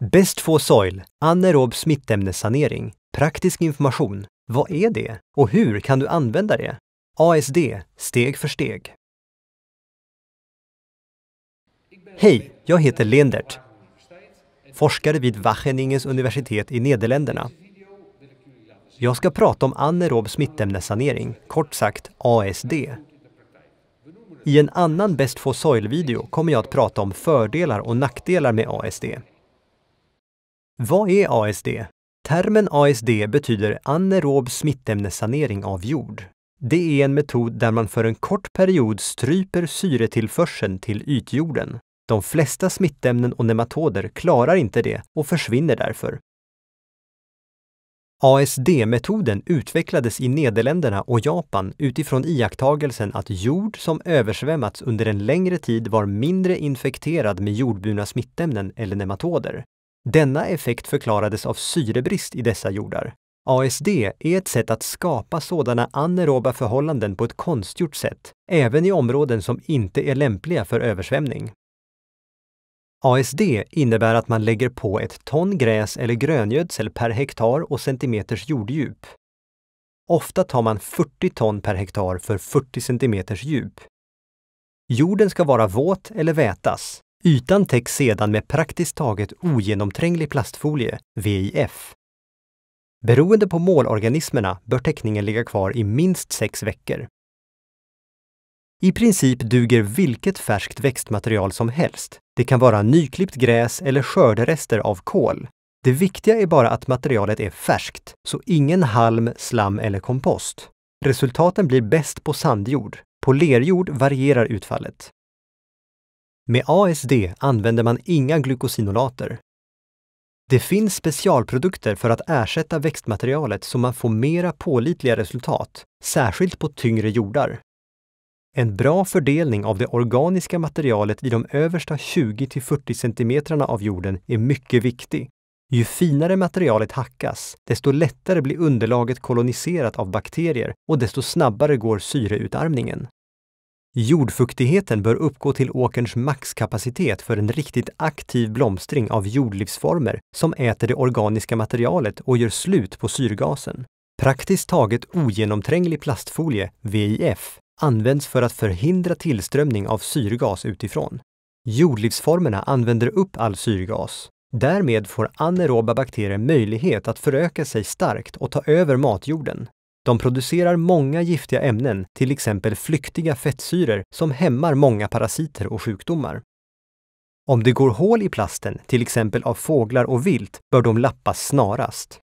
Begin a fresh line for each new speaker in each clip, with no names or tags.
Best for soil, anaerob smittämnessanering, praktisk information. Vad är det och hur kan du använda det? ASD, steg för steg. Hej, jag heter Lendert, forskare vid Wageningens universitet i Nederländerna. Jag ska prata om anaerob smittämnessanering, kort sagt ASD. I en annan Best for soil-video kommer jag att prata om fördelar och nackdelar med ASD. Vad är ASD? Termen ASD betyder anaerob smittämnessanering av jord. Det är en metod där man för en kort period stryper syretillförseln till ytjorden. De flesta smittämnen och nematoder klarar inte det och försvinner därför. ASD-metoden utvecklades i Nederländerna och Japan utifrån iakttagelsen att jord som översvämmats under en längre tid var mindre infekterad med jordburna smittämnen eller nematoder denna effekt förklarades av syrebrist i dessa jordar. ASD är ett sätt att skapa sådana anaeroba förhållanden på ett konstgjort sätt, även i områden som inte är lämpliga för översvämning. ASD innebär att man lägger på ett ton gräs eller gröngödsel per hektar och centimeters jorddjup. Ofta tar man 40 ton per hektar för 40 centimeters djup. Jorden ska vara våt eller vätas. Ytan täcks sedan med praktiskt taget ogenomtränglig plastfolie, VIF. Beroende på målorganismerna bör täckningen ligga kvar i minst sex veckor. I princip duger vilket färskt växtmaterial som helst. Det kan vara nyklippt gräs eller skörderester av kol. Det viktiga är bara att materialet är färskt, så ingen halm, slam eller kompost. Resultaten blir bäst på sandjord. På lerjord varierar utfallet. Med ASD använder man inga glukosinolater. Det finns specialprodukter för att ersätta växtmaterialet så man får mera pålitliga resultat, särskilt på tyngre jordar. En bra fördelning av det organiska materialet i de översta 20-40 cm av jorden är mycket viktig. Ju finare materialet hackas, desto lättare blir underlaget koloniserat av bakterier och desto snabbare går syreutarmningen. Jordfuktigheten bör uppgå till åkerns maxkapacitet för en riktigt aktiv blomstring av jordlivsformer som äter det organiska materialet och gör slut på syrgasen. Praktiskt taget ogenomtränglig plastfolie, VIF, används för att förhindra tillströmning av syrgas utifrån. Jordlivsformerna använder upp all syrgas. Därmed får anaeroba bakterier möjlighet att föröka sig starkt och ta över matjorden. De producerar många giftiga ämnen, till exempel flyktiga fettsyror som hämmar många parasiter och sjukdomar. Om det går hål i plasten, till exempel av fåglar och vilt, bör de lappas snarast.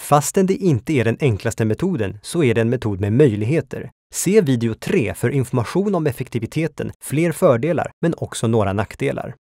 Fastän det inte är den enklaste metoden så är det en metod med möjligheter. Se video 3 för information om effektiviteten, fler fördelar men också några nackdelar.